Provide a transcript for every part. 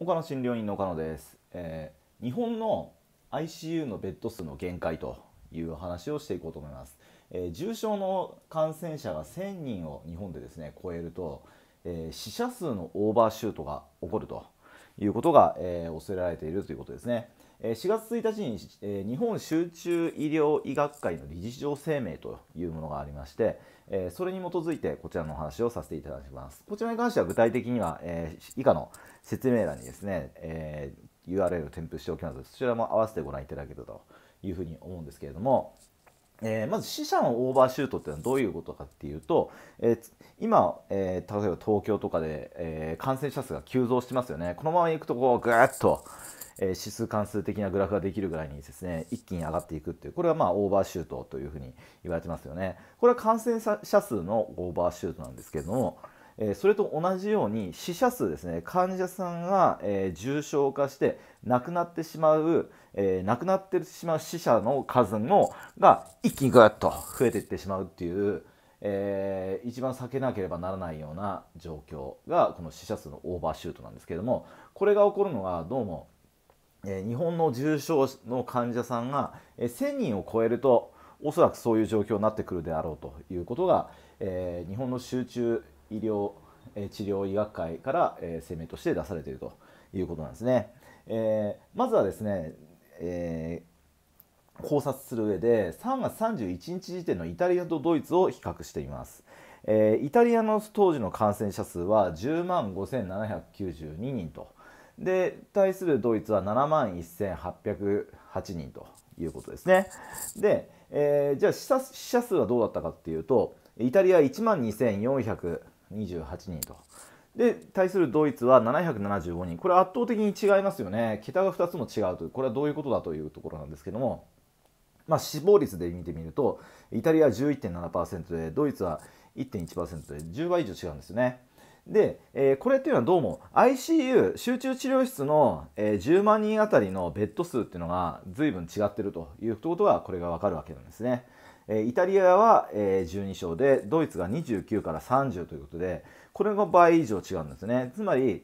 他の診療院の岡野です、えー、日本の ICU のベッド数の限界という話をしていこうと思います、えー、重症の感染者が1000人を日本でですね超えると、えー、死者数のオーバーシュートが起こるということが、えー、恐れられているということですね4月1日に日本集中医療医学会の理事長声明というものがありましてそれに基づいてこちらのお話をさせていただきますこちらに関しては具体的には以下の説明欄にですね URL を添付しておきますそちらも合わせてご覧いただけるというふうに思うんですけれどもえー、まず死者のオーバーシュートっていうのはどういうことかっていうと、えー、今、えー、例えば東京とかで、え感染者数が急増してますよねこのままいくとこうぐーっと、え指数関数的なグラフができるぐらいにですね一気に上がっていくっていうこれはまあオーバーシュートというふうに言われてますよねこれは感染者数のオーバーシュートなんですけどもえそれと同じように死者数ですね患者さんが、え重症化して亡くなってしまう、え亡くなってしまう死者の数のが一気にぐっと増えていってしまうっていう、えー、一番避けなければならないような状況がこの死者数のオーバーシュートなんですけれどもこれが起こるのはどうも、え日本の重症の患者さんが、え1,000人を超えるとおそらくそういう状況になってくるであろうということが、えー、日本の集中医療治療医学会から、え声明として出されているということなんですね。えー、まずはですね、えー、考察する上で3月31日時点のイタリアとドイツを比較しています。えー、イタリアの当時の感染者数は10万5792人と。で対するドイツは7万1808人ということですね。で、えー、じゃあ死者数はどうだったかっていうとイタリア1万2400 28人と。で対するドイツは775人これ圧倒的に違いますよね桁が2つも違うというこれはどういうことだというところなんですけども、まあ、死亡率で見てみるとイタリアは11.7%でドイツは1.1%で10倍以上違うんですよね。で、えー、これっていうのはどうも ICU 集中治療室の、えー、10万人あたりのベッド数っていうのが随分違ってるということがこれが分かるわけなんですね。えイタリアは、え12勝でドイツが29から30ということでこれも倍以上違うんですねつまり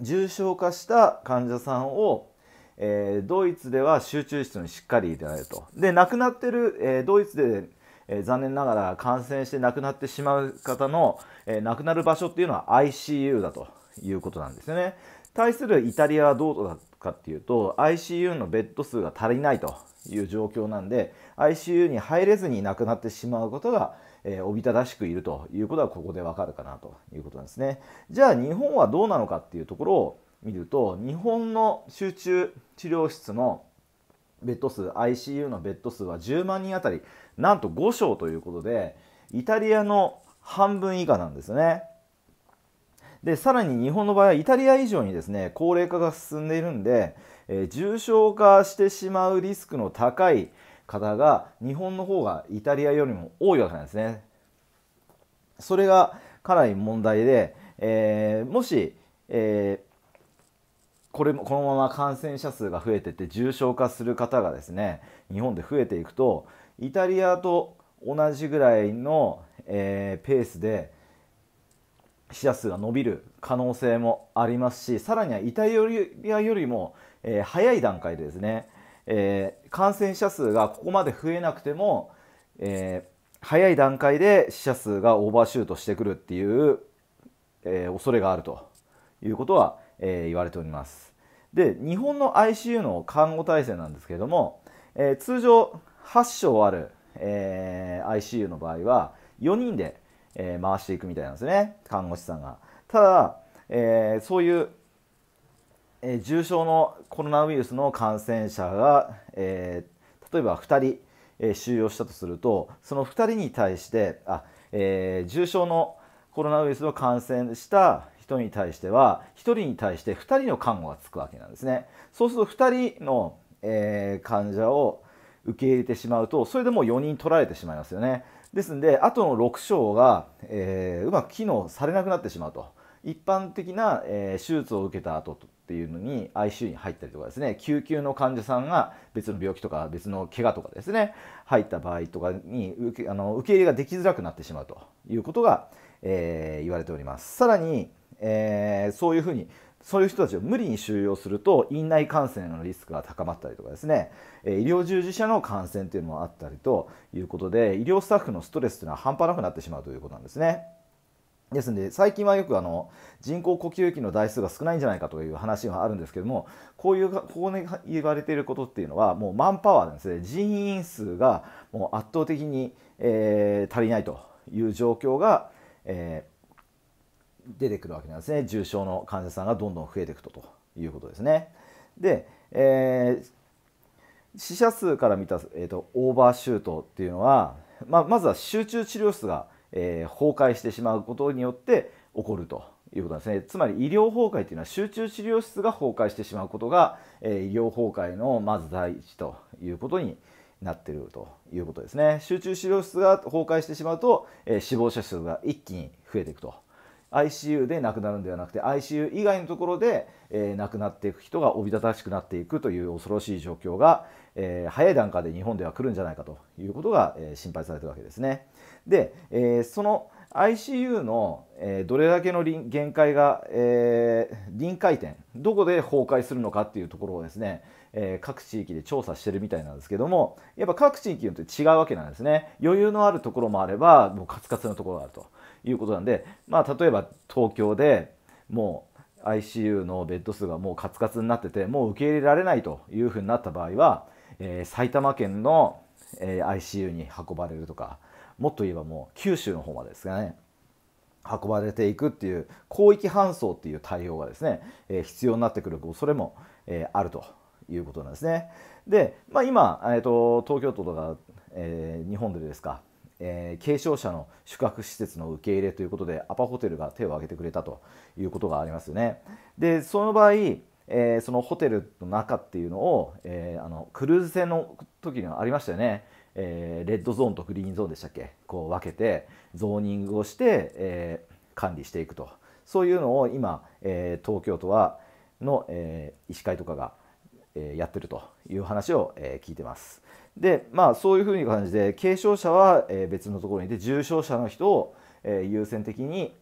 重症化した患者さんを、えドイツでは集中室にしっかり入れられるとで亡くなってる、えドイツでえ残念ながら感染して亡くなってしまう方の、え亡くなる場所っていうのは ICU だということなんですよね。対するイタリアはどうだかっていうと ICU のベッド数が足りないという状況なんで ICU に入れずに亡くなってしまうことが、えー、おびただしくいるということはここでわかるかなということなんですね。じゃあ日本はどうなのかっていうところを見ると日本の集中治療室のベッド数 ICU のベッド数は10万人あたりなんと5床ということでイタリアの半分以下なんですね。でさらに日本の場合はイタリア以上にですね高齢化が進んでいるんで、えー、重症化してしまうリスクの高い方が日本の方がイタリアよりも多いわけなんですね。それがかなり問題で、えー、もし、えー、これもこのまま感染者数が増えてって重症化する方がですね日本で増えていくとイタリアと同じぐらいの、えー、ペースで死者数が伸びる可能性もありますしさらにはイタリアよりも、えー、早い段階でですね、えー、感染者数がここまで増えなくても、えー、早い段階で死者数がオーバーシュートしてくるっていう、え恐れがあるということは、え言われております。で日本の ICU の看護体制なんですけれども、え通常8床ある、え ICU の場合は4人でえー、回していくみたいなんですね看護師さんが。ただ、えー、そういう、えー、重症のコロナウイルスの感染者が、え例えば2人、え収容したとするとその2人に対してあ、え重症のコロナウイルスの感染した人に対しては1人に対して2人の看護がつくわけなんですね。そうすると2人の、え患者を受け入れてしまうとそれでもう4人取られてしまいますよね。ですんでとの6章が、えー、うまく機能されなくなってしまうと一般的な、えー、手術を受けた後っていうのに ICU に入ったりとかですね救急の患者さんが別の病気とか別の怪我とかですね入った場合とかに受けあの受け入れができづらくなってしまうということが、えー、言われております。さらに、えー、そういうふうにそういう人たちを無理に収容すると院内感染のリスクが高まったりとかですね医療従事者の感染というのもあったりということで医療スタッフのストレスというのは半端なくなってしまうということなんですね。ですので最近はよくあの人工呼吸器の台数が少ないんじゃないかという話があるんですけどもこういうここに言われていることっていうのはもうマンパワーですね人員数がもう圧倒的に、えー、足りないという状況が、えー出てくるわけなんですね重症の患者さんがどんどん増えていくとということですね。で、えー、死者数から見た、えーと、オーバーシュートっていうのは、まあ、まずは集中治療室が、えー、崩壊してしまうことによって起こるということですねつまり医療崩壊というのは集中治療室が崩壊してしまうことが、え医療崩壊のまず第一ということになっているということですね集中治療室が崩壊してしまうと、え死亡者数が一気に増えていくと。ICU で亡くなるんではなくて ICU 以外のところで、えー、亡くなっていく人がおびただしくなっていくという恐ろしい状況が、えー、早い段階で日本では来るんじゃないかということが、えー、心配されてるわけですね。で、えー、その ICU の、えー、どれだけの限界が、えー、臨界点どこで崩壊するのかっていうところをですね、えー、各地域で調査してるみたいなんですけどもやっぱ各地域によって違うわけなんですね余裕のあるところもあればもうカツカツのところがあると。いうことなんで、まあ、例えば東京でもう ICU のベッド数がもうカツカツになっててもう受け入れられないというふうになった場合は、えー、埼玉県の、えー、ICU に運ばれるとかもっと言えばもう九州の方までですがね運ばれていくっていう広域搬送っていう対応がですね、えー、必要になってくる恐れも、えー、あるということなんですね。で、まあ今、今、えーと、東京都とか、えー、日本でですかえー、軽症者の宿泊施設の受け入れということでアパホテルが手を挙げてくれたということがありますよね。でその場合、えー、そのホテルの中っていうのを、えー、あのクルーズ船の時にはありましたよね。えー、レッドゾーンとグリーンゾーンでしたっけこう分けてゾーニングをして、えー、管理していくとそういうのを今、えー、東京都はの、えー、医師会とかがえやってるという話を、え聞いてます。でまあそういうふうに感じで軽症者は、え別のところにいて重症者の人を、え優先的に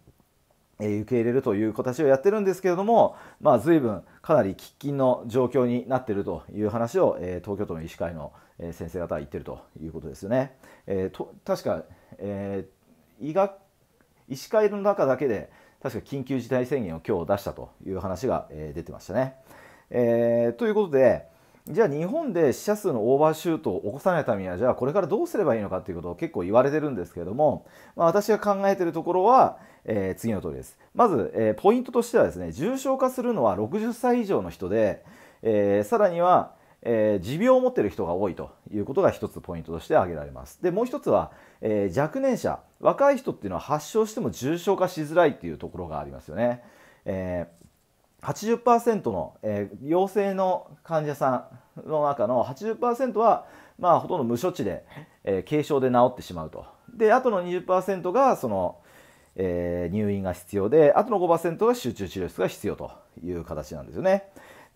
え受け入れるという形をやってるんですけれども、まあ、随分かなり喫緊の状況になってるという話を、え東京都の医師会の先生方は言ってるということですよね。えー、と確か、えー、医学医師会の中だけで確か緊急事態宣言を今日出したという話が、え出てましたね。えー、ということで、じゃあ日本で死者数のオーバーシュートを起こさないためにはじゃあこれからどうすればいいのかということを結構言われてるんですけれども、まあ、私が考えてるところは、えー、次の通りですまず、えー、ポイントとしてはですね重症化するのは60歳以上の人で、えー、さらには、え持病を持っている人が多いということが1つポイントとして挙げられますでもう1つは、え若年者若い人っていうのは発症しても重症化しづらいっていうところがありますよね、えー80%の、えー、陽性の患者さんの中の80%は、まあ、ほとんど無処置で、えー、軽症で治ってしまうと。で、あとの20%がその、えー、入院が必要で、あとの5%が集中治療室が必要という形なんですよね。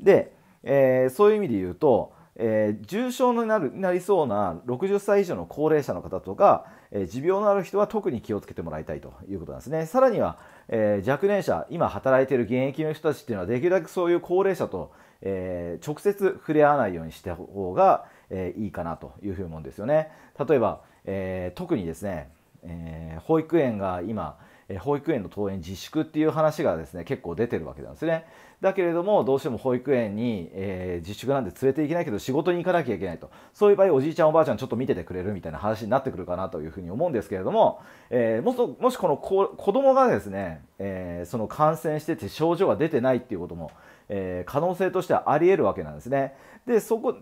で、えー、そういう意味で言うと、えー、重症になるなりそうな60歳以上の高齢者の方とか、えー、持病のある人は特に気をつけてもらいたいということなんですね。さらには、えー、若年者、今働いている現役の人たちっていうのは、できるだけそういう高齢者と、え直接触れ合わないようにした方が、えいいかなというふうに思うんですよね。例えば、え特にですね、え保育園が今、保育園の登園自粛っていう話がですね結構出てるわけなんですね。だけれどもどうしても保育園に、えー、自粛なんで連れていけないけど仕事に行かなきゃいけないとそういう場合おじいちゃんおばあちゃんちょっと見ててくれるみたいな話になってくるかなというふうに思うんですけれども、えー、もしもしこの子供がですね、えー、その感染してて症状が出てないっていうことも、え可能性としてはありえるわけなんですね。でそこ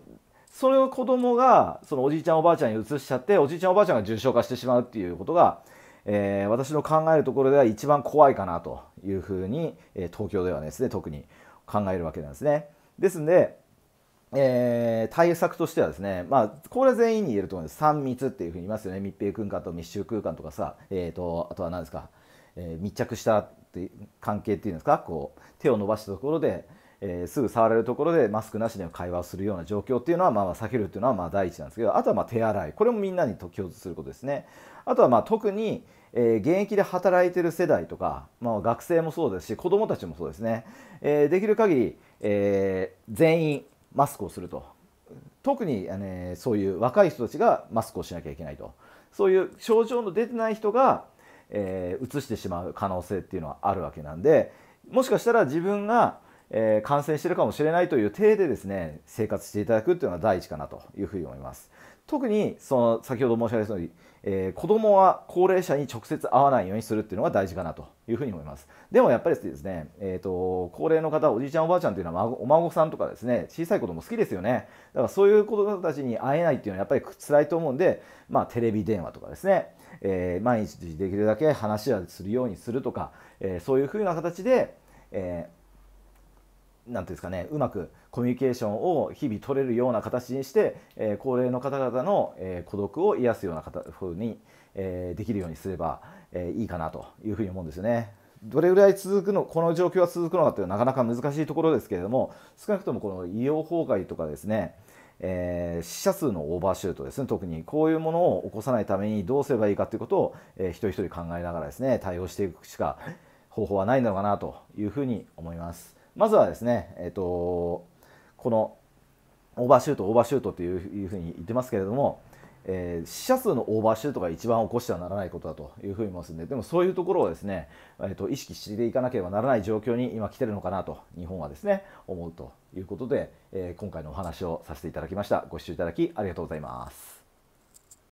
それを子供がそのおじいちゃんおばあちゃんに移しちゃっておじいちゃんおばあちゃんが重症化してしまうっていうことがえー、私の考えるところでは一番怖いかなというふうに、え東京ではですね特に考えるわけなんですね。ですんで、えー、対策としてはですね、まあ、これは全員に言えると思うんです3密っていうふうに言いますよね密閉空間と密集空間とかさ、えーと、とあとは何ですか、えー、密着したって関係っていうんですかこう手を伸ばしたところでえー、すぐ触れるところでマスクなしでの会話をするような状況っていうのは、まあ、避けるっていうのはまあ第一なんですけどあとはまあ手洗いこれもみんなに共通することですね。あとはまあ特に、えー、現役で働いてる世代とか、まあ、学生もそうですし子どもたちもそうですね、えー、できる限り、え全員マスクをすると特に、ね、そういう若い人たちがマスクをしなきゃいけないとそういう症状の出てない人がえー、移してしまう可能性っていうのはあるわけなんでもしかしたら自分がえー、感染してるかもしれないという体でですね生活していただくっていうのが第一かなというふうに思います。特にその先ほど申し上げたように、えー、子供は高齢者に直接会わないようにするっていうのが大事かなというふうに思いますでもやっぱりですね、えーと、高齢の方おじいちゃんおばあちゃんというのはお孫さんとかですね小さい子供好きですよねだからそういう子供たちに会えないっていうのはやっぱり辛いと思うんで、まあ、テレビ電話とかですね、えー、毎日できるだけ話はするようにするとか、えー、そういうふうな形で、えーなんていうんですかねうまくコミュニケーションを日々取れるような形にして、えー、高齢の方々の、えー、孤独を癒すようなふうに、えー、できるようにすれば、えー、いいかなというふうに思うんですよね。どれぐらい続くのこの状況は続くのかというのはなかなか難しいところですけれども少なくともこの医療崩壊とかですね、えー、死者数のオーバーシュートですね特にこういうものを起こさないためにどうすればいいかということを、えー、一人一人考えながらですね対応していくしか方法はないのかなというふうに思います。まずはですね、えーと、このオーバーシュート、オーバーシュートというふうに言ってますけれども、えー、死者数のオーバーシュートが一番起こしてはならないことだというふうに思いますので、でもそういうところをですね、えーと、と意識していかなければならない状況に今来てるのかなと、日本はですね、思うということで、えー、今回のお話をさせていただきました。ご視聴いただきありがとうございます。